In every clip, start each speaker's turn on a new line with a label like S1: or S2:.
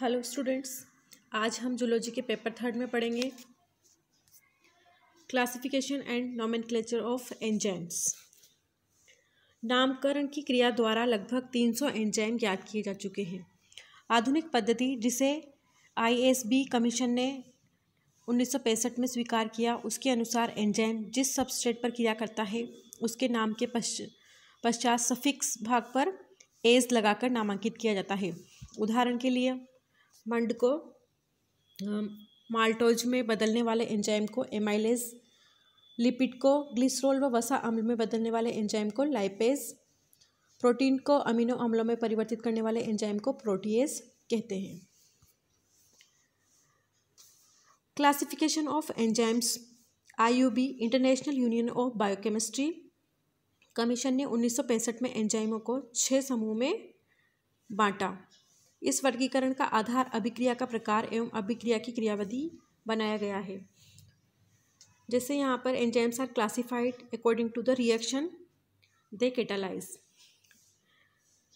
S1: Hello students आज हम zoology के पेपर थर्ड में पढ़ेंगे classification and nomenclature of enzymes नामकरण की क्रिया द्वारा लगभग 300 एंजाइम ज्ञात किए जा चुके हैं आधुनिक पद्धति जिसे आईएसबी कमीशन ने उन्नीस में स्वीकार किया उसके अनुसार एंजाइम जिस सबस्ट्रेट पर क्रिया करता है उसके नाम के पश्चात सफिक्स भाग पर एज लगाकर नामांकित किया जाता है उदाहरण के लिए मंड को माल्टोज में बदलने वाले एंजाइम को एमाइलेज लिपिड को ग्लिसरोल व वसा अम्ल में बदलने वाले एंजाइम को लाइपेज प्रोटीन को अमीनो अम्लों में परिवर्तित करने वाले एंजाइम को प्रोटीएज कहते हैं classification of enzymes IUB international union of biochemistry commission ने 1965 में एंजाइमों को छः समूह में बांटा इस वर्गीकरण का आधार अभिक्रिया का प्रकार एवं अभिक्रिया की क्रियाविधि बनाया गया है जैसे यहाँ पर enzymes are classified according to the reaction they catalyse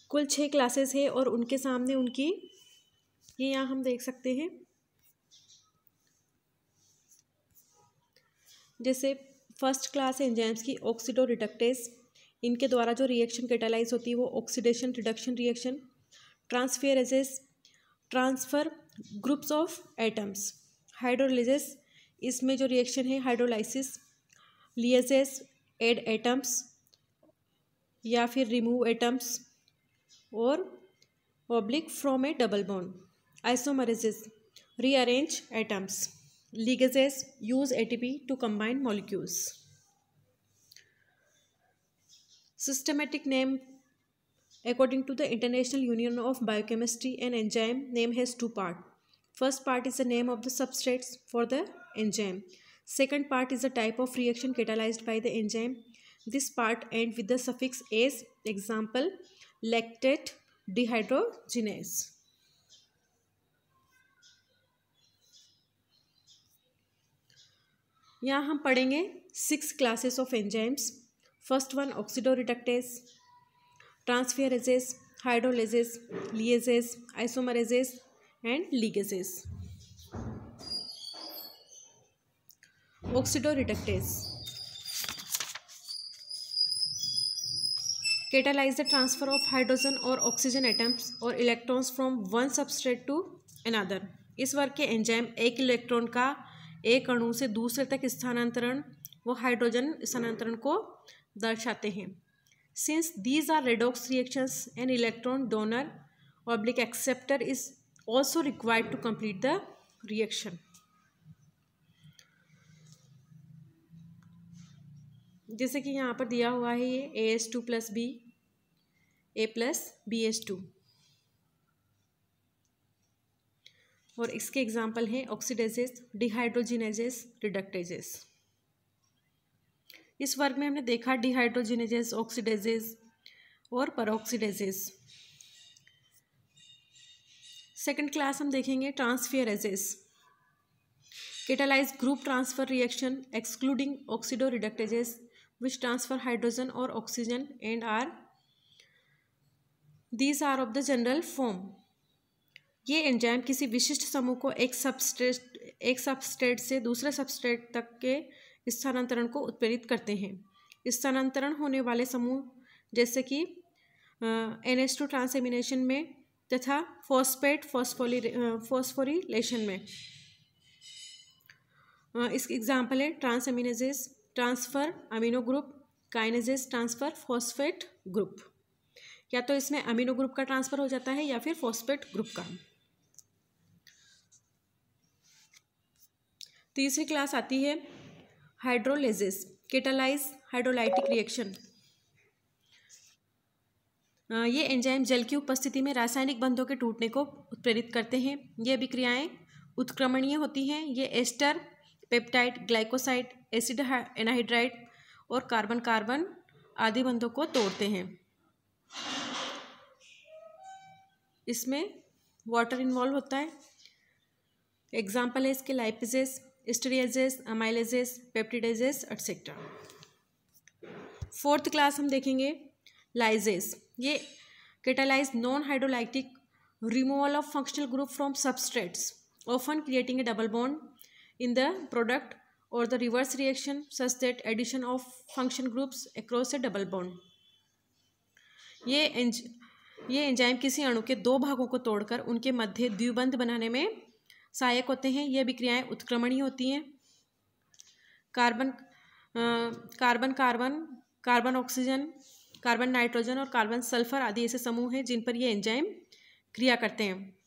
S1: कुल छः क्लासेस है और उनके सामने उनकी ये यहाँ हम देख सकते हैं जैसे फर्स्ट क्लास है एंजाइम्स की ऑक्सीडो रिडक्टेस इनके द्वारा जो रिएक्शन कैटालाइज होती है वो oxidation reduction reaction transferases transfer groups of atoms hydrolases इसमें जो रिएक्शन है हाइड्रोलाइसिस लियजेस एड एटम्स या फिर रिमूव एटम्स और oblique from a double bond isomerases rearrange atoms ligases use ATP to combine molecules systematic name According to the International Union of Biochemistry, an enzyme name has two parts. First part is the name of the substrates for the enzyme. Second part is the type of reaction catalyzed by the enzyme. This part end with the suffix example, lactate dehydrogenase. यहाँ हम पढ़ेंगे six classes of enzymes first one oxido transferases hydrolases lyases isomerases and ligases oxidoreductase catalyse the transfer of hydrogen और oxygen atoms और electrons from one substrate to another इस वर्ग के enzyme एक electron का एक अणु से दूसरे तक स्थानांतरण व हाइड्रोजन स्थानांतरण को दर्शाते हैं Since these are redox reactions, an electron donor oblique acceptor is also required to complete the reaction. जैसे कि यहाँ पर दिया हुआ है ये A S two plus B A plus B S two और इसके एग्जाम्पल हैं ऑक्सीडेजेस डिहाइड्रोजिनेजेस रिडक्टेजेस इस वर्ग में हमने देखा डिहाइड्रोजिनेजेस ऑक्सीडेजेस और परोक्सीडेजेस सेकंड क्लास हम देखेंगे transferases catalyse group transfer reaction excluding oxido reductases which transfer hydrogen और oxygen and are these are of the general form ये एंजाइम किसी विशिष्ट समूह को एक सबस्ट्रेट एक सबस्ट्रेट से दूसरे सबस्ट्रेट तक के स्थानांतरण को उत्प्रेरित करते हैं स्थानांतरण होने वाले समूह जैसे कि एन एस टू ट्रांसएमिनेशन में तथा फॉस्पेट फॉस्फोली फॉस्फोरीलेशन में इसकी एग्जाम्पल है transaminases transfer amino group kinases transfer phosphate group या तो इसमें अमीनो ग्रुप का ट्रांसफ़र हो जाता है या फिर फॉस्फेट ग्रुप का तीसरी क्लास आती है हाइड्रोलेजिस केटालाइज हाइड्रोलाइटिक रिएक्शन ये एंजाइम जल की उपस्थिति में रासायनिक बंधों के टूटने को प्रेरित करते हैं ये अभिक्रियाएँ उत्क्रमणीय होती हैं ये ester peptide glycoside acid anhydride और कार्बन कार्बन आदि बंधों को तोड़ते हैं इसमें वाटर इन्वॉल्व होता है एग्जाम्पल है इसके lipases esterases amylases peptidases etcetera fourth class हम देखेंगे लाइजेस ये catalyse non hydrolytic removal of functional group from substrates often creating a double bond in the product और the reverse reaction such that addition of function groups across a double bond ये एंज ये enzyme किसी अणु के दो भागों को तोड़कर उनके मध्य द्विबंध बनाने में सहायक होते हैं यह अभिक्रियाएँ उत्क्रमणीय होती हैं carbon carbon carbon carbon oxygen carbon nitrogen और कार्बन सल्फर आदि ऐसे समूह हैं जिन पर ये एंजाइम क्रिया करते हैं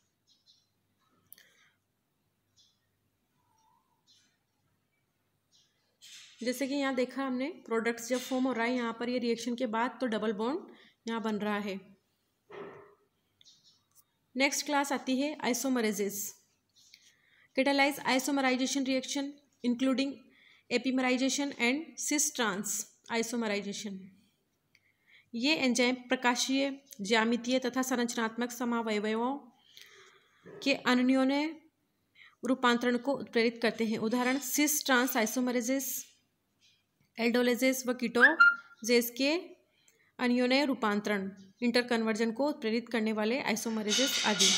S1: जैसे कि यहाँ देखा हमने प्रोडक्ट्स जब फॉर्म हो रहा है यहाँ पर ये रिएक्शन के बाद तो डबल बॉन्ड यहाँ बन रहा है नेक्स्ट क्लास आती है isomerases catalyse isomerisation reaction including epimerisation and cis trans isomerisation ये एंजाइम प्रकाशीय ज्यामितीय तथा संरचनात्मक समावयवों के ने रूपांतरण को उत्प्रेरित करते हैं उदाहरण सिस ट्रांस आइसोमरेजिस एल्डोलेजेस व कीटोजेस के अन्योनय रूपांतरण इंटरकन्वर्जन को उत्प्रेरित करने वाले आइसोमरेजिस आदि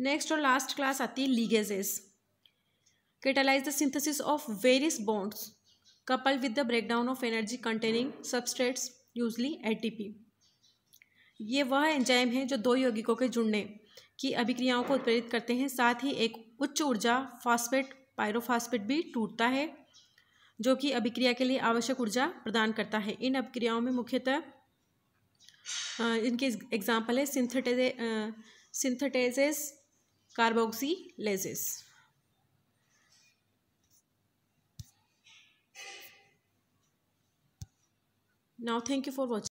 S1: नेक्स्ट और लास्ट क्लास आती है ligases catalyse the synthesis of various bonds couple with the breakdown of energy containing substrates usually ATP ये वह एंजाइम है जो दो यौगिकों के जुड़ने की अभिक्रियाओं को उत्प्रेरित करते हैं साथ ही एक उच्च ऊर्जा फास्फेट पायरोफास्फेट भी टूटता है जो कि अभिक्रिया के लिए आवश्यक ऊर्जा प्रदान करता है इन अभिक्रियाओं में मुख्यतः इनके एग्जाम्पल है सिंथेटे सिंथेटेजेस carboxylases. Now thank you for watching.